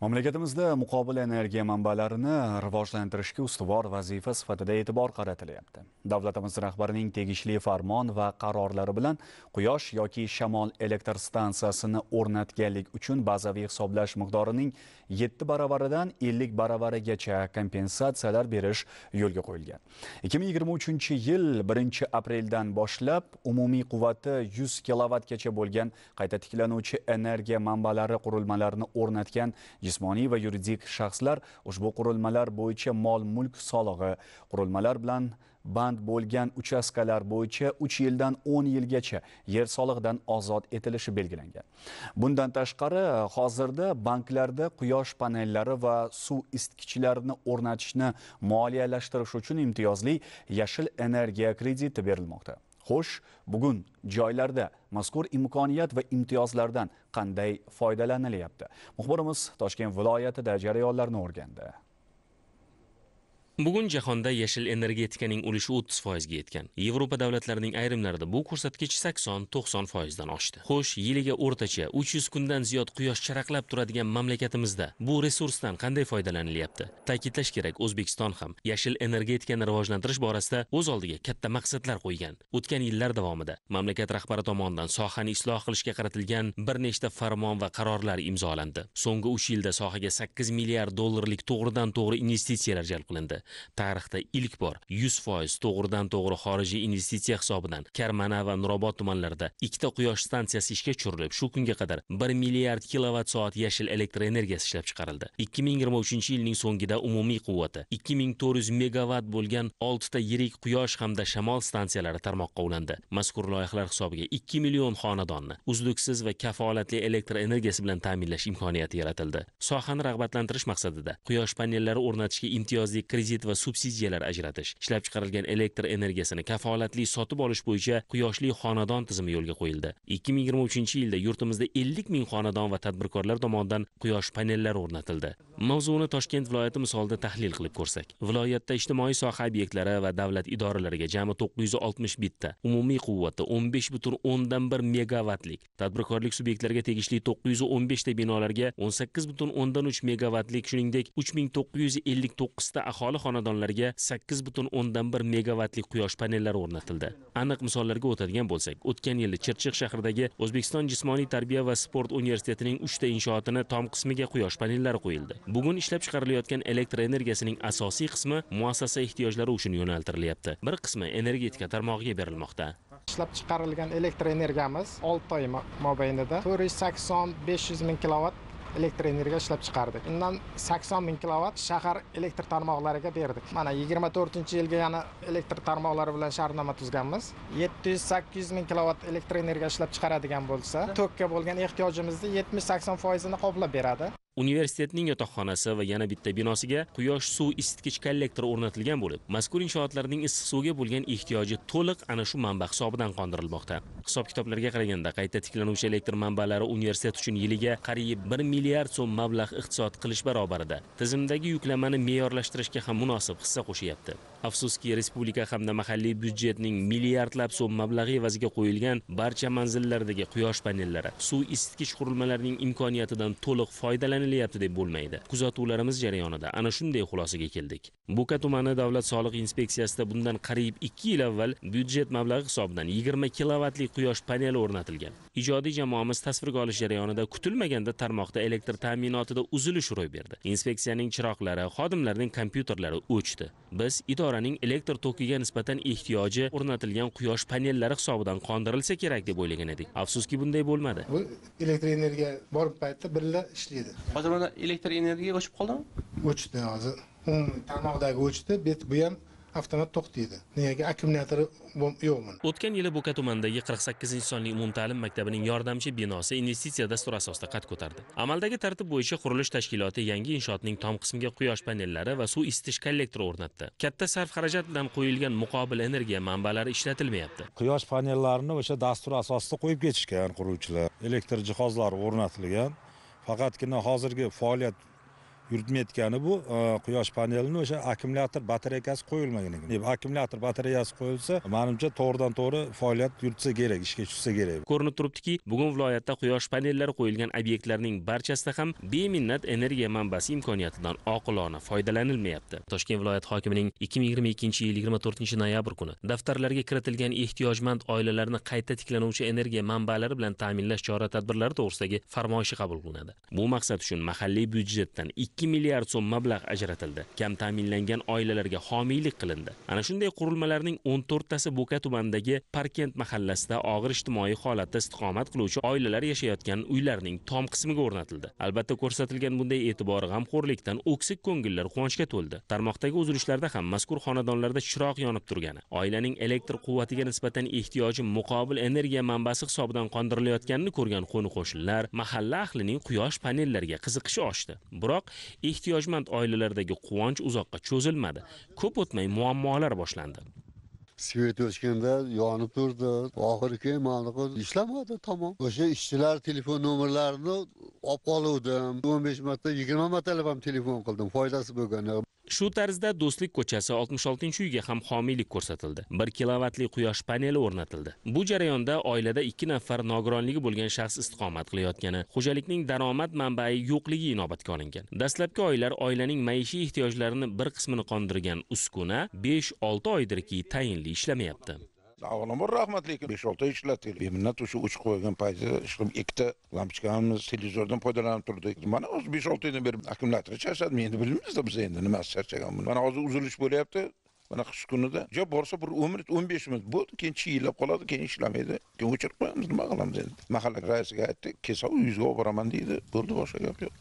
Mamlakatimizda muqobil energiya manbalarini rivojlantirishga ustuvor vazifa sifatida e'tibor qaratilyapti. Davlatimiz rahbarining tegishli farmon va qarorlari bilan quyosh yoki shamol elektr stansiyasini o'rnatganlik uchun bazaviy hisoblash miqdorining 7 baravaridan 50 baravarigacha kompensatsiyalar berish yo'lga qo'yilgan. 2023-yil 1-apreldan boshlab umumiy quvvati 100 kilovatgacha bo'lgan qayta tiklanuvchi energiya manbalari qurilmalarini o'rnatgan Jismoniy va yuridik shaxslar ushbu qurilmalar bo'yicha mol-mulk solig'i, qurilmalar bilan band bo'lgan uchastkalar bo'yicha 3 yildan 10 yilgacha yer solig'idan ozod etilishi belgilangan. Bundan tashqari, hozirda banklarda quyosh panellari va suv isitgichlarini o'rnatishni moliyalashtirish uchun imtiyozli yashil energiya krediti berilmoqda. Xo'sh, bugun joylarda mazkur imkoniyat va imtiyozlardan qanday foydalanilyapti? Muxbirimiz Toshkent viloyatida jarayonlarni o'rgandi. bugun jahonda yashil energetikaning ulushi 30 foizga yetgan yevropa davlatlarining ayrimlarida bu ko'rsatkich 80-90 foizdan oshdi xo'sh yiliga o'rtacha 300 kundan ziyod quyosh charaqlab turadigan mamlakatimizda bu resursdan qanday foydalanilyapti ta'kidlash kerak o'zbekiston ham yashil energetikani rivojlantirish borasida o'z oldiga katta maqsadlar qo'ygan o'tgan yillar davomida mamlakat rahbari tomonidan sohani isloh qilishga qaratilgan bir nechta farmon va qarorlar imzolandi so'nggi 3 yilda sohaga 8 milliard dollarlik to'g'ridan to'g'ri investitsiyalar jalb qilindi tarixda ilk bor 100% to'g'ridan to'g'ri xorijiy investitsiya hisobidan Karmana va Nurobod tumanlarida ikkita quyosh stansiyasi ishga tushirilib, shu kunga qadar 1 milliard kilovatt soat yashil elektr energiyasi ishlab chiqarildi. 2023-yilning so'ngida umumiy quvvati 2400 megavat bo'lgan oltita yirik quyosh hamda shamol stansiyalari tarmoqqa ulandi. Mazkur loyihalar hisobiga 2 million xonadonni uzluksiz va kafolatli elektr energiyasi bilan ta'minlash imkoniyati yaratildi. Sohani rag'batlantirish maqsadida quyosh panellari o'rnatishga imtiyozli kredit kredit va subsidiyalar ajratish ishlab chiqarilgan elektr energiyasini kafolatli sotib olish bo'yicha quyoshli xonadon tizimi yo'lga qo'yildi 2023 yilda yurtimizda 50 ming xonadon va tadbirkorlar tomonidan quyosh panellari o'rnatildi mavzuni toshkent viloyati misolida tahlil qilib ko'rsak viloyatda ijtimoiy soha obyektlari va davlat idoralariga jami 960 bitta umumiy quvvati 15 butun o'ndan bir megavatlik tadbirkorlik subyektlariga tegishli 915 ta binolarga 18 butun o'ndan uch megavatlik shuningdek 3959 ta aholi xonadonlarga 8.1 butun o'ndan bir megavatlik quyosh panellari o'rnatildi aniq misollarga o'tadigan bo'lsak o'tgan yili chirchiq shahridagi o'zbekiston jismoniy tarbiya va sport universitetining uchta inshootini tom qismiga quyosh panellari qo'yildi bugun ishlab chiqarilayotgan elektr energiyasining asosiy qismi muassasa ehtiyojlari uchun yo'naltirilyapti bir qismi energetika tarmog'iga berilmoqda ishlab chiqarilgan elektr energiyamiz olti oy mobaynida to'rt yuz sakson besh yuz ming kilovat elektr energiya ishlab chiqardik undan sakson ming kilovat shahar elektr tarmoqlariga berdik mana yigirma to'rtinchi yilga yana elektr tarmoqlari bilan shartnoma tuzganmiz yetti yuz sakkiz yuz ming kilovat elektr energiya ishlab chiqaradigan bo'lsa tokka bo'lgan ehtiyojimizni yetmish sakson foizini qoplab beradi universitetning yotoqxonasi va yana bitta binosiga quyosh suv isitgich kollektor o'rnatilgan bo'lib mazkur inshootlarning issiq suvga bo'lgan ehtiyoji to'liq ana shu manba hisobidan qondirilmoqda hisob kitoblarga qaraganda qayta tiklanuvchi elektr manbalari universitet uchun yiliga qariyb 1 milliard so'm mablag' iqtisod qilish barobarida tizimdagi yuklamani me'yorlashtirishga ham munosib hissa qo'shyapti afsuski respublika hamda mahalliy byudjetning milliardlab so'm mablag'i evaziga qo'yilgan barcha manzillardagi quyosh panellari suv isitgich qurilmalarining imkoniyatidan to'liq foydalanilyapti deb bo'lmaydi kuzatuvlarimiz jarayonida ana shunday xulosaga keldik buka tumani davlat soliq inspeksiyasida bundan qariyb 2 yil avval byudjet mablag'i hisobidan 20 kilovatli quyosh paneli o'rnatilgan ijodiy jamoamiz tasvirga olish jarayonida kutilmaganda tarmoqda elektr ta'minotida uzilish ro'y berdi inspeksiyaning chiroqlari xodimlarning kompyuterlari o'chdi biz idoraning elektr tokiga nisbatan ehtiyoji o'rnatilgan quyosh panellari hisobidan qondirilsa kerak deb o'ylagan edik afsuski bunday bo'lmadi bu elektr energiya bor paytda birla ishlaydi hozir mana elektr energiya o'chib qoldimi o'chdi hozir tarmoqdagi o'chdi bu ham avtomat to'xtaydi negaki akkumulyatori yo'qmi o'tgan yili bo'ka tumanidagi qirq sakkizinchi sonli umumta'lim maktabining yordamchi binosi investitsiya dasturi asosida qad ko'tardi amaldagi tartib bo'yicha qurilish tashkiloti yangi inshootning tom qismiga quyosh panellari va suv isitish kollektori o'rnatdi katta sarf xarajat bilan qo'yilgan muqobil energiya manbalari ishlatilmayapti quyosh panellarini o'sha dastur asosida qo'yib ketishgan quruvchilar elektr jihozlari o'rnatilgan faqatgina hozirgi faoliyat yuritmayotgani bu e, quyosh panelini o'sha akkumulyator batareykasi qo'yilmagan ekan akkumulyator batareyasi qo'yilsa manimcha to'g'ridan to'g'ri faoliyat yuritsa kerak ishga tushsa kerak ko'rinib turibdiki bugun viloyatda quyosh panellari qo'yilgan obyektlarning barchasida ham beminnat energiya manbasi imkoniyatidan oqilona foydalanilmayapti toshkent viloyati hokimining ikki ming yigirma ikkinchi yil yigirma to'rtinchi noyabr kuni daftarlarga kiritilgan ehtiyojmand oilalarni qayta tiklanuvchi energiya manbalari bilan ta'minlash chora tadbirlari to'g'risidagi farmoyishi qabul qilinadi bu maqsad uchun mahalliy byudjetdan ikki 2 milliard so'm mablag' ajratildi kam ta'minlangan oilalarga homiylik qilindi ana shunday qurilmalarning 14 tasi bo'ka tumanidagi parkent mahallasida og'ir ijtimoiy holatda istiqomat qiluvchi oilalar yashayotgan uylarning tom qismiga o'rnatildi albatta ko'rsatilgan bunday e'tibor g'amxo'rlikdan o'ksik ko'ngillar quvonchga to'ldi tarmoqdagi uzilishlarda ham mazkur xonadonlarda chiroq yonib turgani oilaning elektr quvvatiga nisbatan ehtiyoji muqobil energiya manbasi hisobidan qondirilayotganini ko'rgan qo'ni qo'shnilar mahalla ahlining quyosh panellariga qiziqishi oshdi biroq ehtiyojmand oilalardagi quvonch uzoqqa cho'zilmadi ko'p o'tmay muammolar boshlandi svet o'chganda yonib turdi oxirgi manaqa ishlamadi tamom o'sha ishchilar telefon nomerlarini olib qoluvdim o'n besh marta yigirma martalab ham telefon qildim foydasi bo'lgani shu tarzda do'stlik ko'chasi oltmish oltinchi uyga ham homiylik ko'rsatildi bir kilovatli quyosh paneli o'rnatildi bu jarayonda oilada ikki nafar nogironligi bo'lgan shaxs istiqomat qilayotgani xo'jalikning daromad manbai yo'qligi inobatga olingan dastlabki oylar oilaning maishiy ehtiyojlarini bir qismini qondirgan uskuna besh olti oydirki tayinli ishlamayapti avvalambor rahmat lekin besh olti oy ishlatdik beminnat o'sha o'ch qo'ygan payti ishqilib ikkita lampochkamiz televizordan foydalanib turdik mana hozir besh olti oydan beri akkumulyator charchadim endi bilmaymizda biz endi nimasi charchagan buni mana hozir uzilish bo'lyapti mana qish kunida jo borsa bir o'n minut o'n besh minut bo'ldi keyin chiyillab qoladi keyin ishlamaydi keyin o'chirib qo'yamiz nima qilamiz endi mahalla raisiga aytdik kelsa yuzga olib boraman deydi bo'ldi boshqa gap yo'q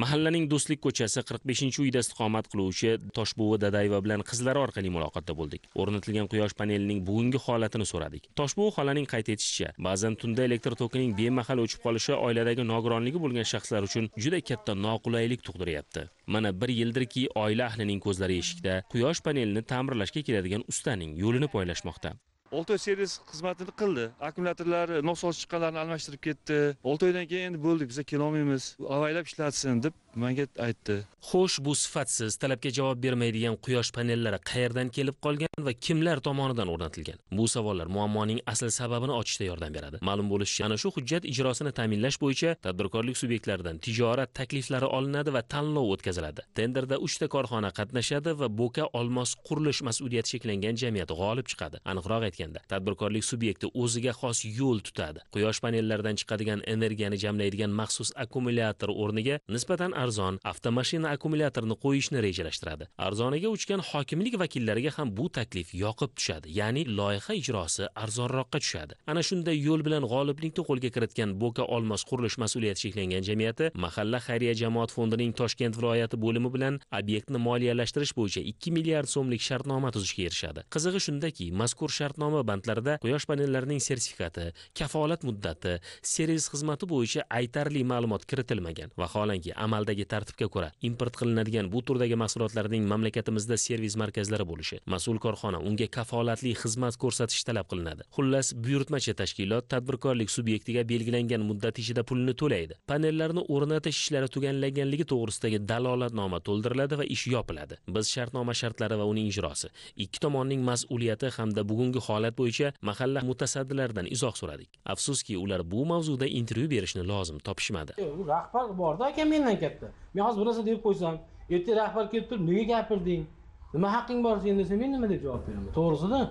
mahallaning do'stlik ko'chasi 45 uyda istiqomat qiluvchi toshbuva dadayeva bilan qizlari orqali muloqotda bo'ldik o'rnatilgan quyosh panelining bugungi holatini so'radik toshbuvi xolaning qayd etishicha ba'zan tunda elektr tokining bemahal o'chib qolishi oiladagi nogironligi bo'lgan shaxslar uchun juda katta noqulaylik tug'diryapti mana bir yildirki oila ahlining ko'zlari eshikda quyosh panelini ta'mirlashga keladigan ustaning yo'lini poylashmoqda oltoy servis xizmatini qildi akkumulyatorlar nosoz chiqqanlarini almashtirib ketdi olti oydan keyin endi bo'ldi biza kelolmaymiz avaylab ishlatsin deb nimaga aytdi xo'sh bu sifatsiz talabga javob bermaydigan quyosh panellari qayerdan kelib qolgan va kimlar tomonidan o'rnatilgan bu savollar muammoning asl sababini ochishda yordam beradi ma'lum bo'lishicha ana shu hujjat ijrosini ta'minlash bo'yicha tadbirkorlik subyektlaridan tijorat takliflari olinadi va tanlov o'tkaziladi tenderda uchta korxona qatnashadi va bo'ka olmos qurilish mas'uliyati cheklangan jamiyat g'olib chiqadi aniqroq aytganda tadbirkorlik subyekti o'ziga xos yo'l tutadi quyosh panellaridan chiqadigan energiyani jamlaydigan maxsus akkumulyator o'rniga nisbatan arzon avtomashina akkumulyatorni qo'yishni rejalashtiradi arzoniga uchgan hokimlik vakillariga ham bu taklif yoqib tushadi ya'ni loyiha ijrosi arzonroqqa tushadi ana shunday yo'l bilan g'oliblikni qo'lga kiritgan boka olmos qurilish mas'uliyati cheklangan jamiyati mahalla xayriya jamoat fondining toshkent viloyati bo'limi bilan obyektni moliyalashtirish bo'yicha ikki milliard so'mlik shartnoma tuzishga erishadi qizig'i shundaki mazkur shartnoma bandlarida quyosh panellarining sertifikati kafolat muddati servis xizmati bo'yicha aytarli ma'lumot kiritilmagan vaholanki amaldagi sohasidagi tartibga ko'ra import qilinadigan bu turdagi mahsulotlarning mamlakatimizda servis markazlari bo'lishi mas'ul korxona unga kafolatli xizmat ko'rsatish talab qilinadi xullas buyurtmachi tashkilot tadbirkorlik subyektiga belgilangan muddat ichida pulni to'laydi panellarni o'rnatish ishlari tugallanganligi to'g'risidagi dalolatnoma to'ldiriladi va ish yopiladi biz shartnoma shartlari va uning ijrosi ikki tomonning mas'uliyati hamda bugungi holat bo'yicha mahalla mutasaddilaridan izoh so'radik afsuski ular bu mavzuda intervyu berishni lozim topishmadi rahbar borda aka mendan katta aytyapti men hozir bir narsa deb qo'ysam ertaga rahbar kelib turib nega gapirding nima haqqing bor sen desa men nima deb javob beraman to'g'risida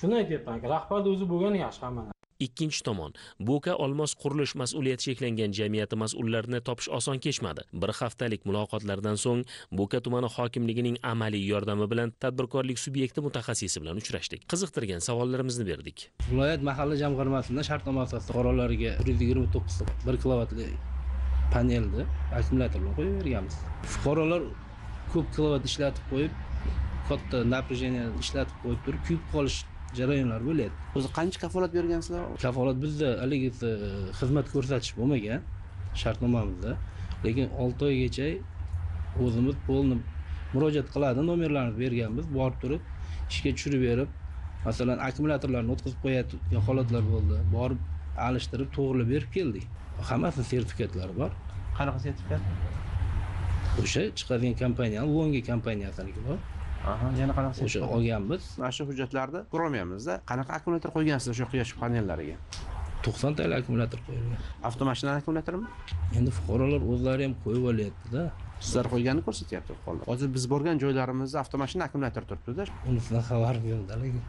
shuni aytyapman rahbarni o'zi bo'lgani yaxshi hamma ikkinchi tomon bo'ka olmos qurilish mas'uliyati cheklangan jamiyati mas'ullarini topish oson kechmadi bir haftalik muloqotlardan so'ng bo'ka tumani hokimligining amaliy yordami bilan tadbirkorlik subyekti mutaxassisi bilan uchrashdik qiziqtirgan savollarimizni berdik viloyat mahalla jamg'armasidan shartnoma asosida fuqarolarga bir yuz yigirma to'qqizta bir kilovatli panelni akkumulyatorni qo'yib berganmiz fuqarolar ko'p kilovat ishlatib qo'yib katta напряжение ishlatib qo'yib turib kuyib qolish jarayonlar bo'lyapti o'zi qancha kafolat bergansizlar kafolat bizda haligi e, xizmat ko'rsatish bo'lmagan shartnomamizda lekin olti oygacha o'zimiz полный murojaat qiladi nomerlarni berganmiz borib turib ishga tushirib berib masalan akkumulyatorlarni o'tkazib qo'yayotgan holatlar bo'ldi borib alishtirib to'g'rilab berib keldik hammasini sertifikatlari bor qanaqa sertifikat o'sha chiqargan kompaniyani longi kompaniyasiniki bor aha yana qanaqa o'sha olganmiz mana shu hujjatlarni ko'rolmayapmizda da qanaqa akkumulyator qo'ygansiz o'sha quyosh panellariga to'qsontali akkumulyator qo'yilgan avtomashinani akkumulyatorimi endi fuqarolar o'zlari ham qo'yib olyaptida sizlar qo'yganini ko'rsatyapti hozir biz borgan joylarimizda avtomashina akkumulyator turibdida unisidan xabarim yo'q lekin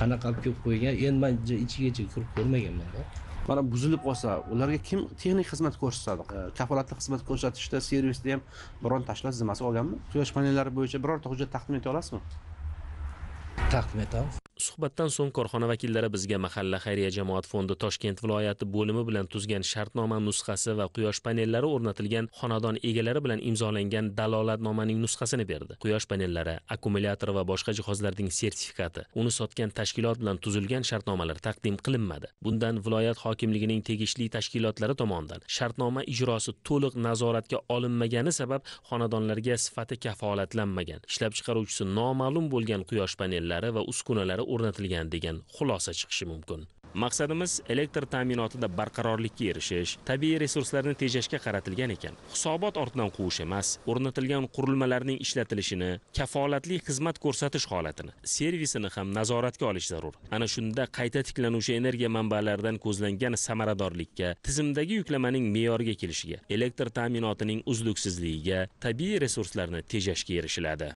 qanaqa olib kelib qo'ygan endi man ichigacha kirib ko'rmaganman mana buzilib qolsa ularga kim texnik xizmat ko'rsatadi kafolatli xizmat ko'rsatishda servisda ham biron tashlash zimmasi olganmi quyosh panellari bo'yicha birorta hujjat taqdim eta olasizmi taqdim etamiz suhbatdan so'ng korxona vakillari bizga mahalla xayriya jamoat fondi toshkent viloyati bo'limi bilan tuzgan shartnoma nusxasi va quyosh panellari o'rnatilgan xonadon egalari bilan imzolangan dalolatnomaning nusxasini berdi quyosh panellari akkumulyator va boshqa jihozlarning sertifikati uni sotgan tashkilot bilan tuzilgan shartnomalar taqdim qilinmadi bundan viloyat hokimligining tegishli tashkilotlari tomonidan shartnoma ijrosi to'liq nazoratga olinmagani sabab xonadonlarga sifati kafolatlanmagan ishlab chiqaruvchisi noma'lum bo'lgan quyosh panellari va uskunalari o'rnatilgan degan xulosa chiqishi mumkin maqsadimiz elektr ta'minotida barqarorlikka erishish tabiiy resurslarni tejashga qaratilgan ekan hisobot ortidan quvish emas o'rnatilgan qurilmalarning ishlatilishini kafolatli xizmat ko'rsatish holatini servisini ham nazoratga olish zarur ana shunda qayta tiklanuvchi energiya manbalaridan ko'zlangan samaradorlikka tizimdagi yuklamaning me'yoriga kelishiga elektr ta'minotining uzluksizligiga tabiiy resurslarni tejashga erishiladi